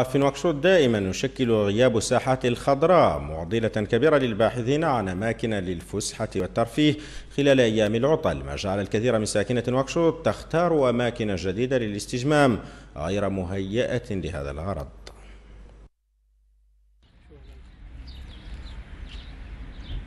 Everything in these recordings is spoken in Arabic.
في نواكشوط دائما يشكل غياب الساحات الخضراء معضلة كبيرة للباحثين عن أماكن للفسحة والترفيه خلال أيام العطل ما جعل الكثير من ساكنة نواكشوط تختار أماكن جديدة للاستجمام غير مهيئة لهذا الغرض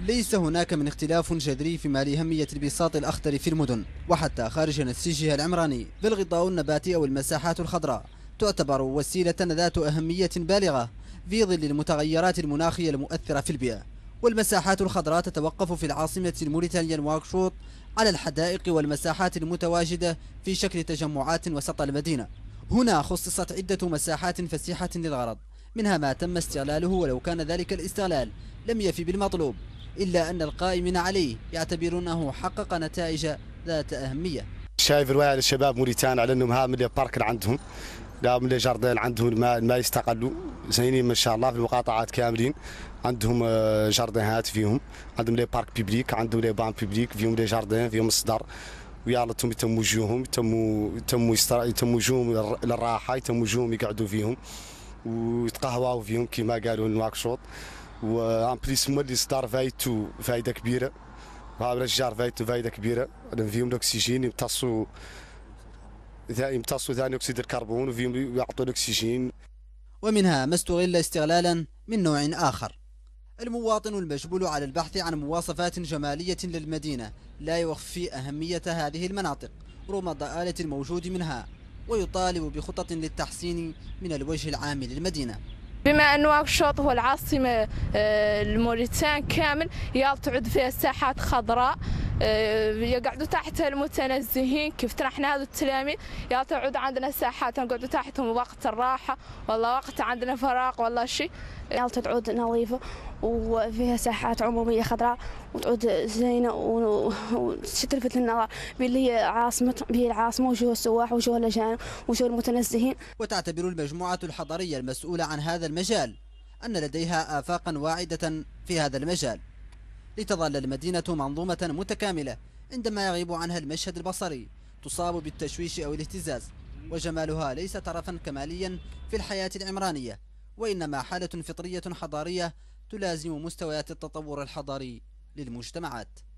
ليس هناك من اختلاف جذري فيما لأهمية البساط الأخضر في المدن وحتى خارج نسيجها العمراني بالغطاء النباتي أو المساحات الخضراء تعتبر وسيلة ذات أهمية بالغة في ظل المتغيرات المناخية المؤثرة في البيئة والمساحات الخضراء تتوقف في العاصمة الموريتانية نواكشوط على الحدائق والمساحات المتواجدة في شكل تجمعات وسط المدينة هنا خصصت عدة مساحات فسيحة للغرض منها ما تم استغلاله ولو كان ذلك الاستغلال لم يفي بالمطلوب إلا أن القائمين عليه يعتبرونه حقق نتائج ذات أهمية شايف الواعي للشباب موريتان على أنهم هامل بارك عندهم قام لي جاردين عندهم ما, ما يستقلوا زينين ما شاء الله في المقاطعات كاملين عندهم آه، جاردينات فيهم عندهم لي بارك بيبليك عندهم لي بان بيبليك فيهم لي جاردين فيهم الصدر ويالتهم يتموا جوهم يتموا يتموا يتموا جوهم للراحه يتموا جوهم يقعدوا فيهم ويتقهواوا فيهم كما قالوا الماكشوط وان بليس هما اللي الصدر فايتو فايده كبيره وهذا الشجار فايتو فايده كبيره فيهم الاكسجين يمتصوا يمتصوا ثاني اكسيد الكربون ويعطوا الاكسجين ومنها ما استغل استغلالا من نوع آخر المواطن المجبول على البحث عن مواصفات جمالية للمدينة لا يخفي أهمية هذه المناطق رغم الضآلة الموجود منها ويطالب بخطط للتحسين من الوجه العام للمدينة بما أن واكشوط هو العاصمة آه، الموريتان كامل يالت فيها ساحات خضراء آه، يقعدوا تحت المتنزهين كيف ترحنا هذا التلاميذ يا تعود عندنا ساحات نقعدوا تحتهم وقت الراحه والله وقت عندنا فراغ والله شيء يا تعود نظيفه وفيها ساحات عموميه خضراء وتعود زينه وتلفت للنظر باللي هي عاصمه به العاصمه وجوه السواح وجوه الاجانب وجوه المتنزهين وتعتبر المجموعه الحضريه المسؤوله عن هذا المجال ان لديها افاقا واعده في هذا المجال لتظل المدينة منظومة متكاملة عندما يغيب عنها المشهد البصري تصاب بالتشويش أو الاهتزاز وجمالها ليس طرفا كماليا في الحياة العمرانية وإنما حالة فطرية حضارية تلازم مستويات التطور الحضاري للمجتمعات